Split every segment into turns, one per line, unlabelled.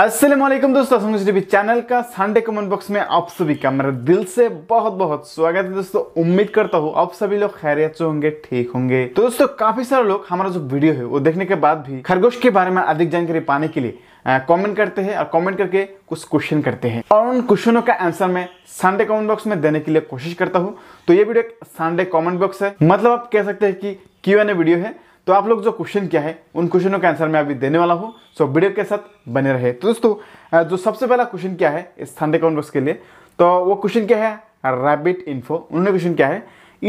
असलम दोस्तों TV channel का Sunday comment box में आप सभी का मेरा दिल से बहुत बहुत स्वागत है दोस्तों उम्मीद करता हूँ आप सभी लोग खैरियत से होंगे ठीक होंगे तो दोस्तों काफी सारे लोग हमारा जो वीडियो है वो देखने के बाद भी खरगोश के बारे में अधिक जानकारी पाने के लिए कमेंट करते हैं और कमेंट करके कुछ क्वेश्चन करते हैं और उन क्वेश्चनों का आंसर मैं संडे कमेंट बॉक्स में देने के लिए कोशिश करता हूँ तो ये वीडियो संडे कमेंट बॉक्स है मतलब आप कह सकते हैं कि क्यों वीडियो है तो आप लोग जो क्वेश्चन क्या है उन क्वेश्चनों का आंसर मैं अभी देने वाला हूँ सो वीडियो के साथ बने रहे तो दोस्तों जो सबसे पहला क्वेश्चन क्या है इस संडे बॉक्स के लिए तो वो क्वेश्चन क्या है रैबिट इन्फो उन्होंने क्वेश्चन क्या है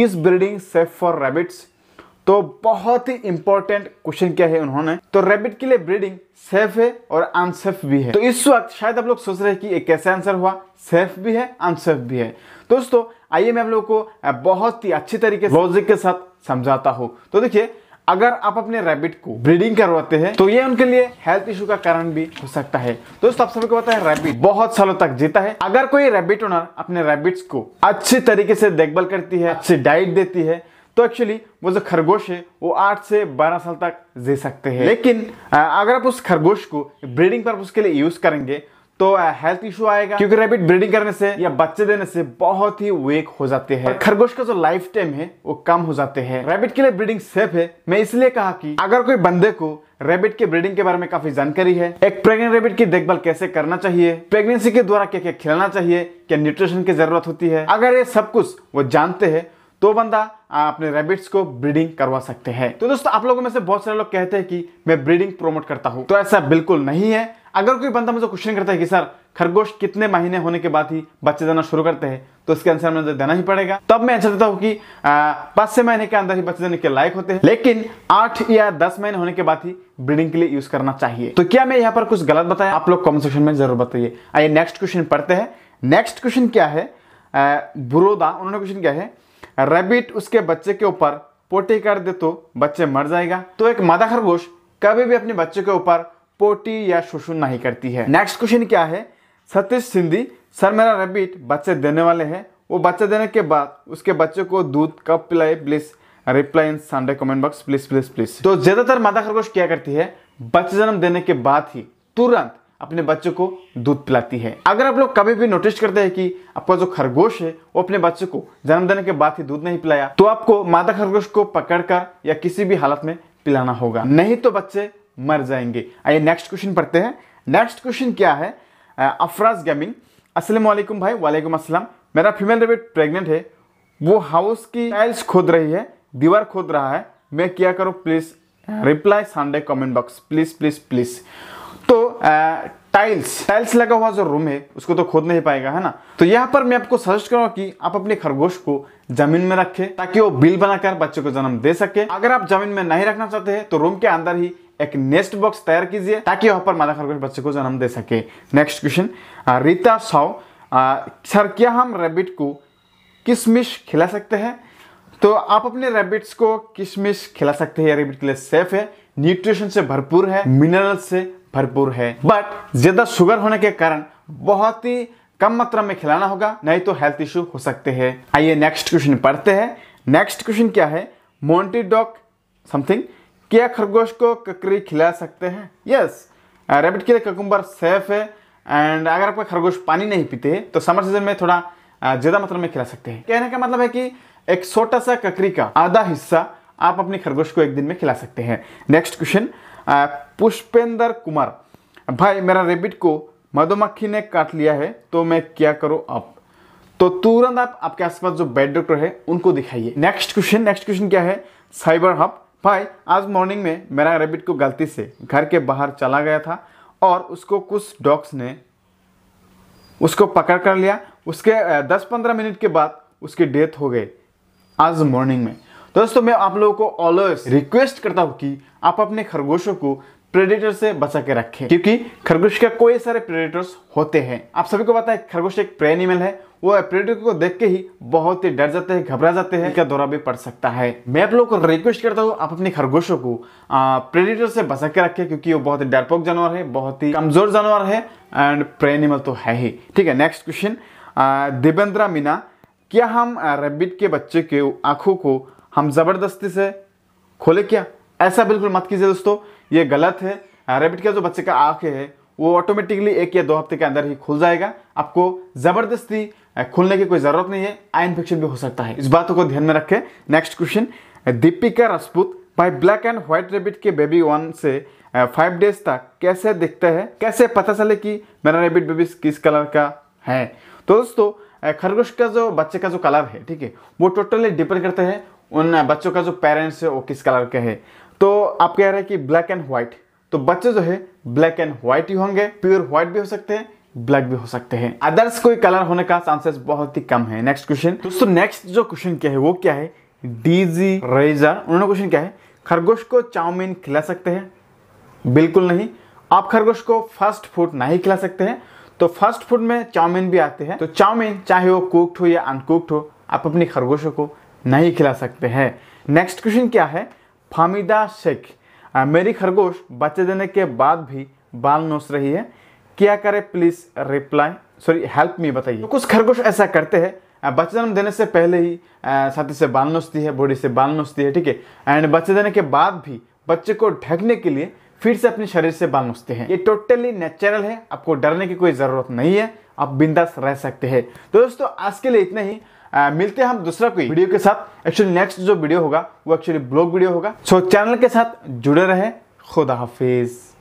is breeding safe for rabbits तो बहुत ही इंपॉर्टेंट क्वेश्चन क्या है उन्होंने तो रैबिट के लिए ब्रीडिंग सेफ है और अनसेफ भी है तो इस वक्त शायद आप लोग सोच रहे हैं कि ये कैसे आंसर हुआ सेफ भी है अनसेफ भी है दोस्तों आइए मैं आप लोगों को बहुत ही अच्छी तरीके से लॉजिक के साथ समझाता हूँ तो देखिए अगर आप अपने रैबिट को ब्रीडिंग करवाते हैं तो ये उनके लिए हेल्थ इशू का कारण भी हो सकता है दोस्तों आप सभी को पता है रैबिट बहुत सालों तक जीता है अगर कोई रैबिट ओनर अपने रैबिट्स को अच्छे तरीके से देखभाल करती है अच्छी डाइट देती है तो एक्चुअली वो जो खरगोश है वो आठ से बारह साल तक जी सकते हैं लेकिन अगर आप उस खरगोश को ब्रीडिंग पर्पज के लिए यूज करेंगे तो हेल्थ uh, इशू आएगा क्योंकि रैबिट ब्रीडिंग करने से या बच्चे देने से बहुत ही वेक हो जाते हैं खरगोश का जो लाइफ टाइम है वो कम हो जाते हैं रैबिट के लिए ब्रीडिंग सेफ है मैं इसलिए कहा कि अगर कोई बंदे को रैबिट के ब्रीडिंग के बारे में काफी जानकारी है एक प्रेग्नेंट रैबिट की देखभाल कैसे करना चाहिए प्रेगनेंसी के द्वारा क्या क्या खिलाना चाहिए क्या न्यूट्रिशन की जरूरत होती है अगर ये सब कुछ वो जानते हैं तो बंदा अपने रैबिट्स को ब्रीडिंग करवा सकते हैं तो दोस्तों आप लोगों में से बहुत सारे लोग कहते हैं कि मैं ब्रीडिंग प्रोमोट करता हूँ तो ऐसा बिल्कुल नहीं है अगर कोई बंदा मुझे क्वेश्चन करता है कि सर खरगोश कितने महीने होने के बाद ही बच्चे देना शुरू करते हैं तो इसके आंसर मुझे देना ही पड़ेगा तब मैं आंसर देता हूँ कि पाँच से महीने के अंदर ही बच्चे देने के लायक होते हैं लेकिन आठ या दस महीने होने के बाद ही ब्रीडिंग के लिए यूज करना चाहिए तो क्या मैं यहाँ पर कुछ गलत बताया आप लोग कॉमेंट सेक्शन में जरूर बताइए आइए नेक्स्ट क्वेश्चन पढ़ते हैं नेक्स्ट क्वेश्चन क्या है बुरोदा उन्होंने क्वेश्चन क्या है रेबिट उसके बच्चे के ऊपर पोटी कर दे तो बच्चे मर जाएगा तो एक मादा खरगोश कभी भी अपने बच्चे के ऊपर पोटी या शोषण नहीं करती है नेक्स्ट क्वेश्चन क्या है सतीश सिंधी सर मेरा रेबिट बच्चे देने वाले हैं वो बच्चा देने के बाद उसके बच्चे को दूध कब पिलाए please reply in Sunday comment box please please please तो ज्यादातर माता खरगोश क्या करती है बच्चे जन्म देने के बाद ही तुरंत अपने बच्चे को दूध पिलाती है अगर आप लोग कभी भी नोटिस करते हैं कि आपका जो खरगोश है वो अपने बच्चे को जन्म देने के बाद ही दूध नहीं पिलाया तो आपको मादा खरगोश को पकड़कर या किसी भी हालत में पिलाना होगा नहीं तो बच्चे मर जाएंगे आइए नेक्स्ट क्वेश्चन पढ़ते हैं नेक्स्ट क्वेश्चन क्या है अफराज गेमिंग असलम भाई वालेकुम असलम मेरा फीमेल रेबिट प्रेग्नेंट है वो हाउस की टाइल्स खोद रही है दीवार खोद रहा है मैं क्या करूँ please reply Sunday comment box please please please तो टाइल्स टाइल्स लगा हुआ जो रूम है उसको तो खोद नहीं पाएगा है ना तो यहाँ पर मैं आपको सजेस्ट करूँगा कि आप अपने खरगोश को जमीन में रखें ताकि वो बिल बनाकर बच्चे को जन्म दे सके अगर आप जमीन में नहीं रखना चाहते हैं तो रूम के अंदर ही एक नेक्स्ट बॉक्स तैयार कीजिए ताकि वहां पर माता खरगोश बच्चे को जन्म दे सके next question Rita Sao sir क्या हम रेबिट को किशमिश खिला सकते हैं तो आप अपने रेबिट्स को किशमिश खिला सकते हैं रेबिट के लिए सेफ है न्यूट्रिशन से भरपूर है मिनरल से भरपूर है बट ज्यादा शुगर होने के कारण बहुत ही कम मात्रा में खिलाना होगा नहीं तो हेल्थ इश्यू हो सकते हैं आइए नेक्स्ट क्वेश्चन पढ़ते हैं नेक्स्ट क्वेश्चन क्या है मोन्टी डॉग समथिंग क्या खरगोश को ककड़ी खिला सकते हैं यस रैबिट uh, के लिए ककुम्बर सेफ है एंड अगर आपका खरगोश पानी नहीं पीते तो समर सीजन में थोड़ा uh, ज़्यादा मात्रा में खिला सकते हैं कहने का मतलब है कि एक छोटा सा ककड़ी का आधा हिस्सा आप अपने खरगोश को एक दिन में खिला सकते हैं next question uh, Pushpendra Kumar भाई मेरा रेबिट को मधुमक्खी ने काट लिया है तो मैं क्या करूं अब तो तुरंत आप आपके आसपास जो बेड डॉक्टर है उनको दिखाइए नेक्स्ट क्वेश्चन नेक्स्ट क्वेश्चन क्या है साइबर हब भाई आज मॉर्निंग में मेरा रेबिट को गलती से घर के बाहर चला गया था और उसको कुछ डॉग्स ने उसको पकड़ कर लिया उसके 10-15 मिनट के बाद उसकी डेथ हो गई आज मॉर्निंग में दोस्तों मैं आप लोगों को ऑलवेज रिक्वेस्ट करता हूँ कि आप अपने खरगोशों को प्रेडेटर से बचा के रखें क्योंकि खरगोश का कोई सारे प्रेडेटर्स होते हैं आप सभी को पता है खरगोश एक प्रे एनिमल है वो प्रेडेटर को देख के ही बहुत ही डर जाते हैं घबरा जाते हैं इनका दौरा भी पड़ सकता है मैं आप लोगों को रिक्वेस्ट करता हूँ आप अपने खरगोशों को प्रेडेटर से बचा के रखें क्योंकि वो बहुत ही डरपोक जानवर है बहुत ही कमजोर जानवर है एंड प्रे एनिमल तो है ही ठीक है नेक्स्ट क्वेश्चन देवेंद्रा मीना क्या हम रेबिट के बच्चे के आंखों को हम जबरदस्ती से खोले क्या ऐसा बिल्कुल मत कीजिए दोस्तों ये गलत है रेबिट का जो बच्चे का आंखें है वो ऑटोमेटिकली एक या दो हफ्ते के अंदर ही खुल जाएगा आपको ज़बरदस्ती खुलने की कोई ज़रूरत नहीं है आई इन्फेक्शन भी हो सकता है इस बातों को ध्यान में रखें नेक्स्ट क्वेश्चन दीपिका राजपूत भाई ब्लैक एंड व्हाइट रेबिट के बेबी वन से फाइव डेज तक कैसे दिखते हैं कैसे पता चले कि मेरा रेबिट बेबी किस कलर का है तो दोस्तों खरगोश का जो बच्चे का जो कलर है ठीक है वो टोटली डिपेंड करते हैं उन बच्चों का जो पेरेंट्स है वो किस कलर के है तो आप कह रहे हैं कि ब्लैक एंड व्हाइट तो बच्चे जो है ब्लैक एंड व्हाइट ही होंगे प्योर व्हाइट भी हो सकते हैं ब्लैक भी हो सकते हैं अदर्स कोई कलर होने का चांसेस बहुत ही कम है नेक्स्ट क्वेश्चन दोस्तों नेक्स्ट जो क्वेश्चन क्या है वो क्या है डीजी रेजर उन्होंने क्वेश्चन क्या है खरगोश को चाउमीन खिला सकते हैं बिल्कुल नहीं आप खरगोश को फास्ट फूड नहीं खिला सकते हैं तो फास्ट फूड में चाउमीन भी आते हैं तो चाउमीन चाहे वो कुक्ड हो या अनकुक्ड हो आप अपनी खरगोशों को नहीं खिला सकते हैं नेक्स्ट क्वेश्चन क्या है फामिदा शेख मेरी खरगोश बच्चे देने के बाद भी बाल नोच रही है क्या करें please reply sorry help me बताइए तो कुछ खरगोश ऐसा करते हैं बच्चे जन्म देने से पहले ही साथी से बाल नोचती है बॉडी से बाल नोचती है ठीक है एंड बच्चे देने के बाद भी बच्चे को ढकने के लिए फिर से अपने शरीर से बाल नोचते हैं ये टोटली नेचुरल है आपको डरने की कोई ज़रूरत नहीं है आप बिंदास रह सकते हैं तो दोस्तों आज के लिए इतना ही आ, मिलते हैं हम दूसरा कोई वीडियो के साथ एक्चुअली नेक्स्ट जो वीडियो होगा वो एक्चुअली ब्लॉग वीडियो होगा सो so, चैनल के साथ जुड़े रहें खुदा हाफिज़